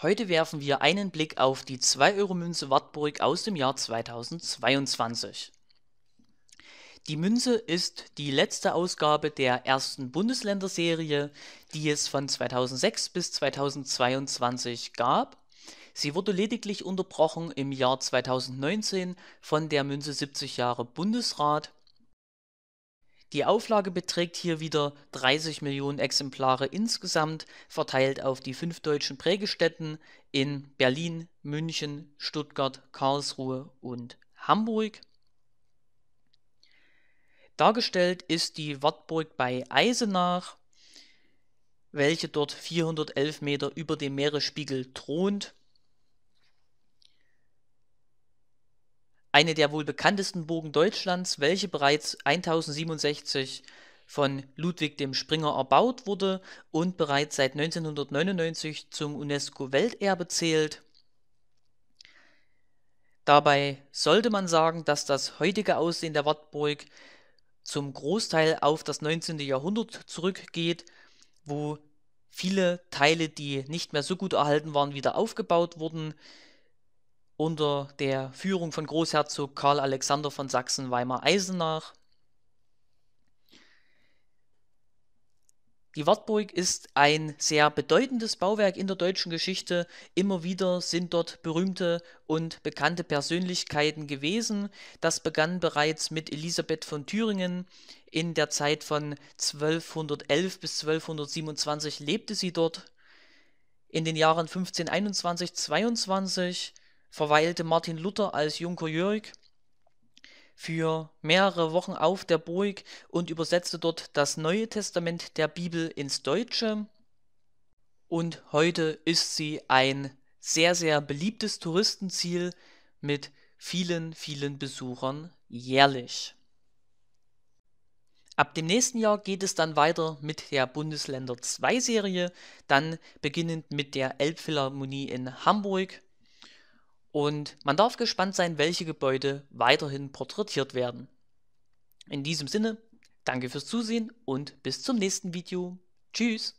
Heute werfen wir einen Blick auf die 2-Euro-Münze Wartburg aus dem Jahr 2022. Die Münze ist die letzte Ausgabe der ersten Bundesländerserie, die es von 2006 bis 2022 gab. Sie wurde lediglich unterbrochen im Jahr 2019 von der Münze 70 Jahre Bundesrat, die Auflage beträgt hier wieder 30 Millionen Exemplare insgesamt, verteilt auf die fünf deutschen Prägestätten in Berlin, München, Stuttgart, Karlsruhe und Hamburg. Dargestellt ist die Wartburg bei Eisenach, welche dort 411 Meter über dem Meeresspiegel thront eine der wohl bekanntesten Burgen Deutschlands, welche bereits 1067 von Ludwig dem Springer erbaut wurde und bereits seit 1999 zum UNESCO-Welterbe zählt. Dabei sollte man sagen, dass das heutige Aussehen der Wartburg zum Großteil auf das 19. Jahrhundert zurückgeht, wo viele Teile, die nicht mehr so gut erhalten waren, wieder aufgebaut wurden unter der Führung von Großherzog Karl Alexander von Sachsen-Weimar-Eisenach. Die Wartburg ist ein sehr bedeutendes Bauwerk in der deutschen Geschichte. Immer wieder sind dort berühmte und bekannte Persönlichkeiten gewesen. Das begann bereits mit Elisabeth von Thüringen. In der Zeit von 1211 bis 1227 lebte sie dort. In den Jahren 1521, 22 verweilte Martin Luther als Junker Jörg für mehrere Wochen auf der Burg und übersetzte dort das Neue Testament der Bibel ins Deutsche. Und heute ist sie ein sehr, sehr beliebtes Touristenziel mit vielen, vielen Besuchern jährlich. Ab dem nächsten Jahr geht es dann weiter mit der Bundesländer 2 Serie, dann beginnend mit der Elbphilharmonie in Hamburg und man darf gespannt sein, welche Gebäude weiterhin porträtiert werden. In diesem Sinne, danke fürs Zusehen und bis zum nächsten Video. Tschüss!